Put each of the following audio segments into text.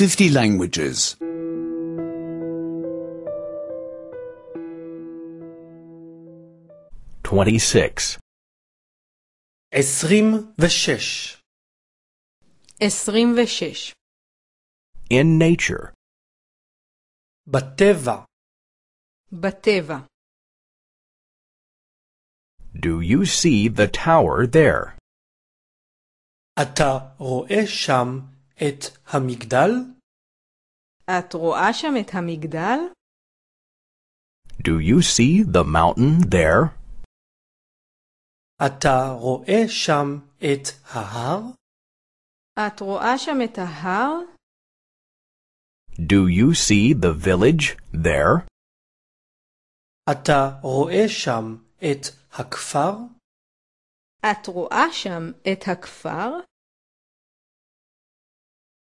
50 languages. 26 26 26 In nature. Bateva. Bateva. Do you see the tower there? Ata roe sham את המגדל? את רואה שם את המגדל? Do you see the mountain there? אתה רואה שם את ההר? את רואה שם את ההר? Do you see the village there? אתה רואה שם את הכפר? את רואה שם את הכפר?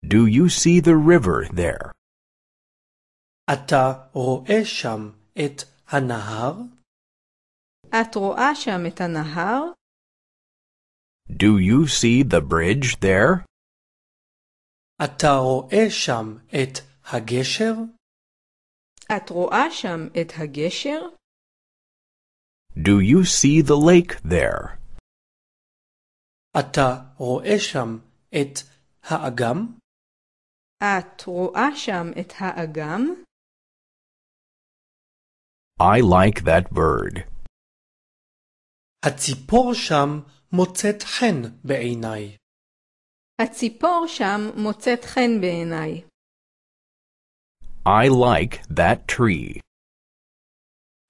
Do you see the river there? Ata ro'e sham et hanahar? At ro'a sham et hanahar? Do you see the bridge there? Ata ro'e sham et hagesher? At ro'a sham et hagesher? Do you see the lake there? Ata ro'e sham et האגם? את רואה שם את האגם? I like that bird. הציפור שם מוצאת חן בעיניי. הציפור שם מוצאת חן בעיניי. I like that tree.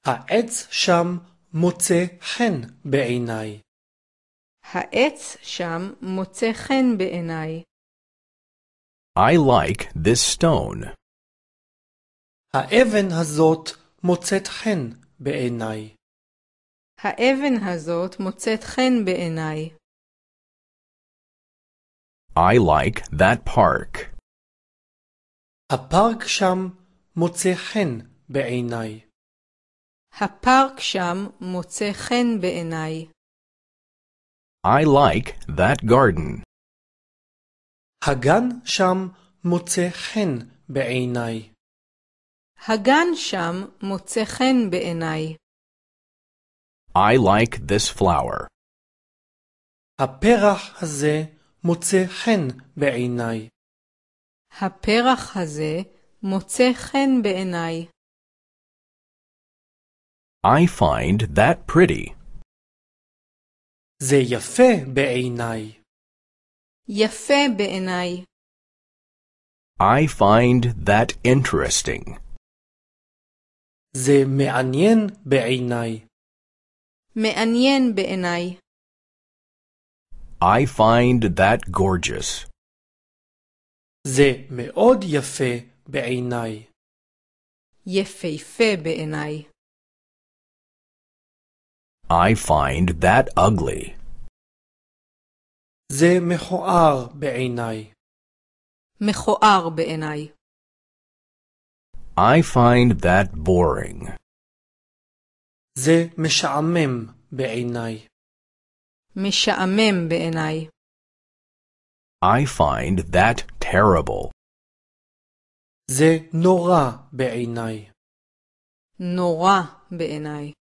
העץ שם מוצא חן בעיניי. העץ שם מוצא חן בעיניי. I like this stone. האבן הזאת מוצאת חן בעיניי. האבן הזאת מוצאת חן בעיניי. I like that park. הפארק שם מוצא חן בעיניי. הפארק שם מוצא חן בעיניי. I like that garden. הגן שם מוצא חן בעיניי. הגן שם מוצא חן בעיניי. I like this flower. הפרח הזה מוצא חן בעיניי. הפרח הזה מוצא חן בעיניי. I find that pretty. זה יפה בעיניי. יפה בעיניי. I find that interesting. זה מעניין בעיניי. מעניין בעיניי. I find that gorgeous. זה מאוד יפה בעיניי. יפהפה בעיניי. I find that ugly. זה מכוער בעיניי. מכוער בעיניי. I find that boring. זה משעמם בעיניי. משעמם בעיניי. I find that terrible. זה נורא בעיניי. נורא בעיניי.